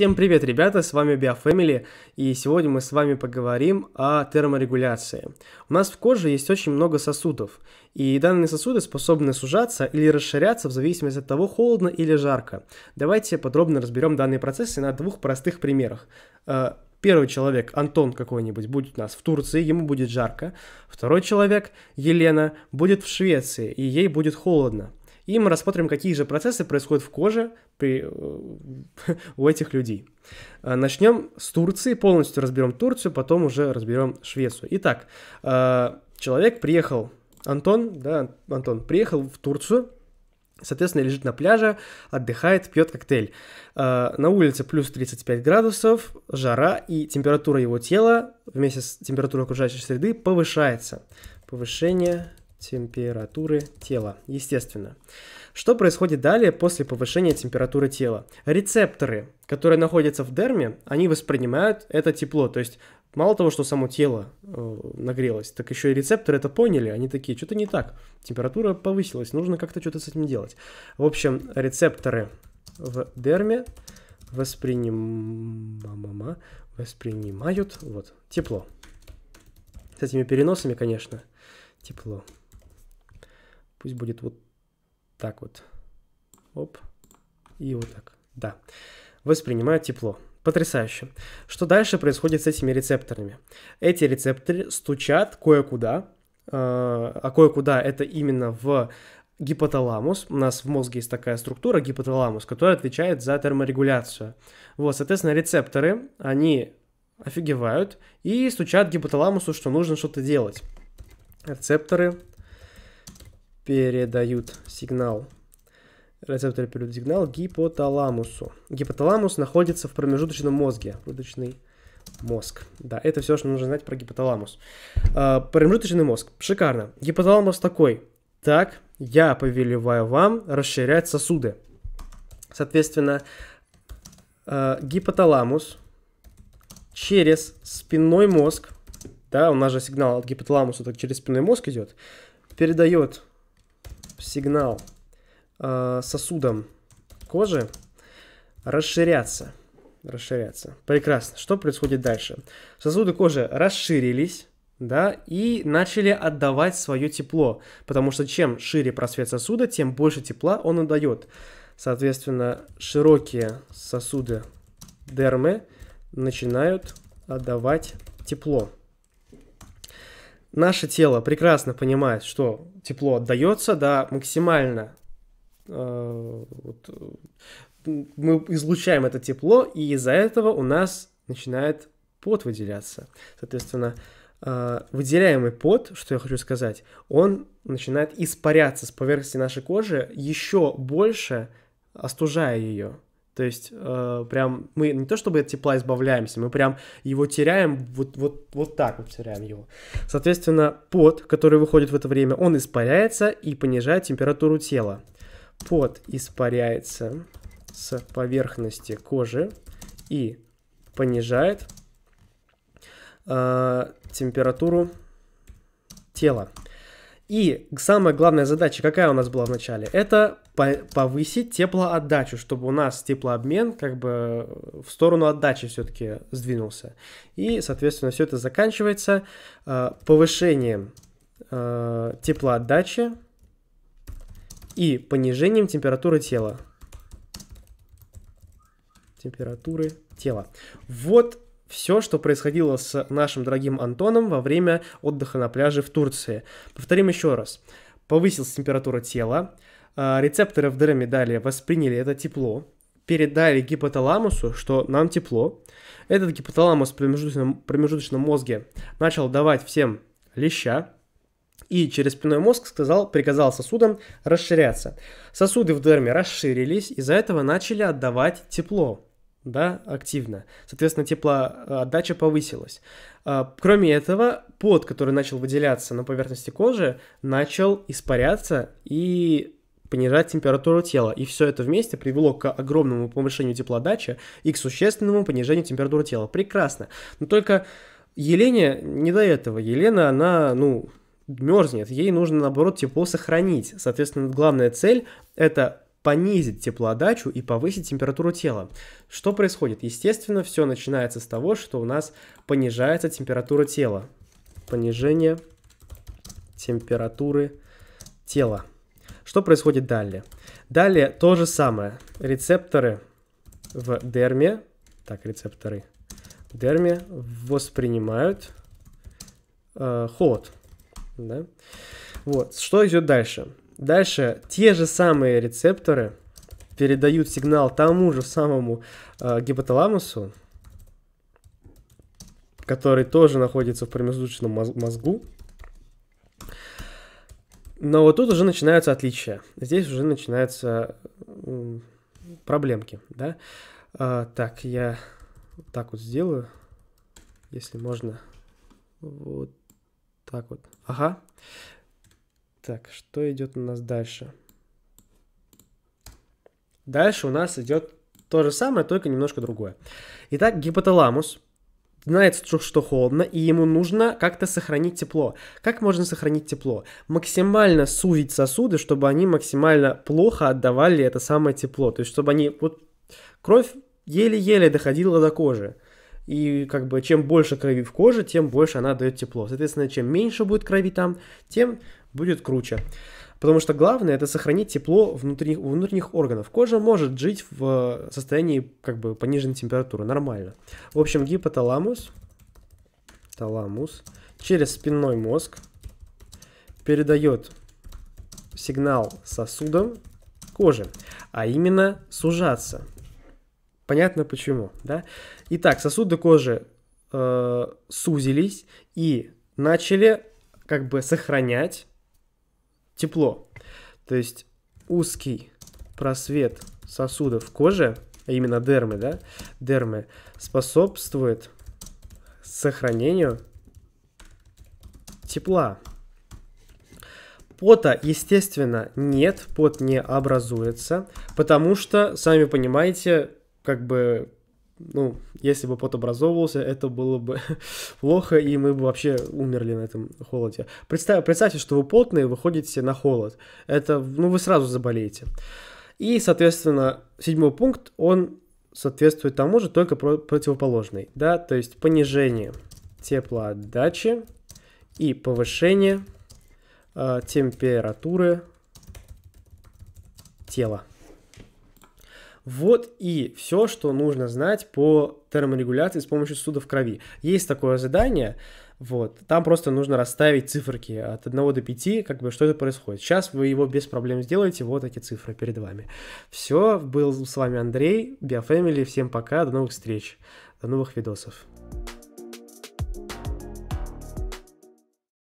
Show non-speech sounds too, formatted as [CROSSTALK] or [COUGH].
Всем привет, ребята, с вами BioFamily, и сегодня мы с вами поговорим о терморегуляции. У нас в коже есть очень много сосудов, и данные сосуды способны сужаться или расширяться в зависимости от того, холодно или жарко. Давайте подробно разберем данные процессы на двух простых примерах. Э, первый человек, Антон какой-нибудь, будет у нас в Турции, ему будет жарко. Второй человек, Елена, будет в Швеции, и ей будет холодно. И мы рассмотрим, какие же процессы происходят в коже при, э, [LAUGHS] у этих людей. Э, Начнем с Турции, полностью разберем Турцию, потом уже разберем Швецию. Итак, э, человек приехал, Антон, да, Антон, приехал в Турцию, Соответственно, лежит на пляже, отдыхает, пьет коктейль. На улице плюс 35 градусов, жара и температура его тела вместе с температурой окружающей среды повышается. Повышение температуры тела, естественно. Что происходит далее после повышения температуры тела? Рецепторы, которые находятся в дерме, они воспринимают это тепло. То есть мало того, что само тело э, нагрелось, так еще и рецепторы это поняли. Они такие, что-то не так. Температура повысилась, нужно как-то что-то с этим делать. В общем, рецепторы в дерме восприним... воспринимают вот, тепло. С этими переносами, конечно, тепло. Пусть будет вот так вот. Оп. И вот так. Да. Воспринимаю тепло. Потрясающе. Что дальше происходит с этими рецепторами? Эти рецепторы стучат кое-куда, а, а кое-куда это именно в гипоталамус. У нас в мозге есть такая структура, гипоталамус, которая отвечает за терморегуляцию. Вот, соответственно, рецепторы, они офигевают и стучат гипоталамусу, что нужно что-то делать. Рецепторы передают сигнал. Рецепторы передают сигнал гипоталамусу. Гипоталамус находится в промежуточном мозге. Промежуточный мозг. Да, это все, что нужно знать про гипоталамус. Э, промежуточный мозг. Шикарно. Гипоталамус такой. Так, я повелеваю вам расширять сосуды. Соответственно, э, гипоталамус через спинной мозг, да, у нас же сигнал от гипоталамуса так через спинной мозг идет, передает сигнал э, сосудам кожи расширяться. Расширяться. Прекрасно. Что происходит дальше? Сосуды кожи расширились, да, и начали отдавать свое тепло, потому что чем шире просвет сосуда, тем больше тепла он отдает. Соответственно, широкие сосуды дермы начинают отдавать тепло наше тело прекрасно понимает, что тепло отдается, да, максимально э, вот, э, мы излучаем это тепло, и из-за этого у нас начинает пот выделяться. Соответственно, э, выделяемый пот, что я хочу сказать, он начинает испаряться с поверхности нашей кожи еще больше, остужая ее. То есть э, прям мы не то чтобы от тепла избавляемся, мы прям его теряем вот, вот, вот так вот теряем его. Соответственно, пот, который выходит в это время, он испаряется и понижает температуру тела. Пот испаряется с поверхности кожи и понижает э, температуру тела. И самая главная задача, какая у нас была в начале, это повысить теплоотдачу, чтобы у нас теплообмен как бы э, в сторону отдачи все-таки сдвинулся. И, соответственно, все это заканчивается э, повышением э, теплоотдачи и понижением температуры тела. Температуры тела. Вот все, что происходило с нашим дорогим Антоном во время отдыха на пляже в Турции. Повторим еще раз. Повысилась температура тела, а, рецепторы в дыромедалии восприняли это тепло, передали гипоталамусу, что нам тепло. Этот гипоталамус в промежуточном, промежуточном мозге начал давать всем леща, и через спинной мозг сказал, приказал сосудам расширяться. Сосуды в дерме расширились, из-за этого начали отдавать тепло да, активно. Соответственно, теплоотдача повысилась. А, кроме этого, пот, который начал выделяться на поверхности кожи, начал испаряться и понижать температуру тела. И все это вместе привело к огромному повышению теплодачи и к существенному понижению температуры тела. Прекрасно. Но только Елене не до этого. Елена, она, ну, мерзнет, ей нужно, наоборот, тепло сохранить. Соответственно, главная цель – это понизить теплоотдачу и повысить температуру тела. Что происходит? Естественно, все начинается с того, что у нас понижается температура тела. Понижение температуры тела. Что происходит далее? Далее то же самое. Рецепторы в дерме, так, рецепторы в дерме воспринимают э, холод. Да? Вот, что идет дальше? Дальше те же самые рецепторы передают сигнал тому же самому э, гипоталамусу, который тоже находится в промежуточном мозгу, но вот тут уже начинаются отличия. Здесь уже начинаются проблемки, да. А, так, я так вот сделаю, если можно. Вот так вот. Ага. Так, что идет у нас дальше? Дальше у нас идет то же самое, только немножко другое. Итак, гипоталамус – знает, что холодно, и ему нужно как-то сохранить тепло. Как можно сохранить тепло? Максимально сувить сосуды, чтобы они максимально плохо отдавали это самое тепло. То есть, чтобы они... Вот кровь еле-еле доходила до кожи. И как бы чем больше крови в коже, тем больше она дает тепло. Соответственно, чем меньше будет крови там, тем будет круче. Потому что главное это сохранить тепло внутренних, внутренних органов. Кожа может жить в э, состоянии как бы пониженной температуры, нормально. В общем, гипоталамус, таламус через спинной мозг передает сигнал сосудам кожи, а именно сужаться. Понятно почему, да? Итак, сосуды кожи э, сузились и начали как бы сохранять тепло. То есть узкий просвет сосудов кожи, а именно дермы, да, дермы, способствует сохранению тепла. Пота, естественно, нет, пот не образуется, потому что, сами понимаете, как бы ну, если бы пот образовывался, это было бы [LAUGHS] плохо, и мы бы вообще умерли на этом холоде. Представь, представьте, что вы потные, выходите на холод. Это, ну, вы сразу заболеете. И, соответственно, седьмой пункт, он соответствует тому же, только про противоположный, да, то есть понижение теплоотдачи и повышение э, температуры тела. Вот и все, что нужно знать по терморегуляции с помощью сосудов крови. Есть такое задание, вот, там просто нужно расставить циферки от 1 до 5, как бы что это происходит. Сейчас вы его без проблем сделаете, вот эти цифры перед вами. Все, был с вами Андрей, Биофэмили, всем пока, до новых встреч, до новых видосов.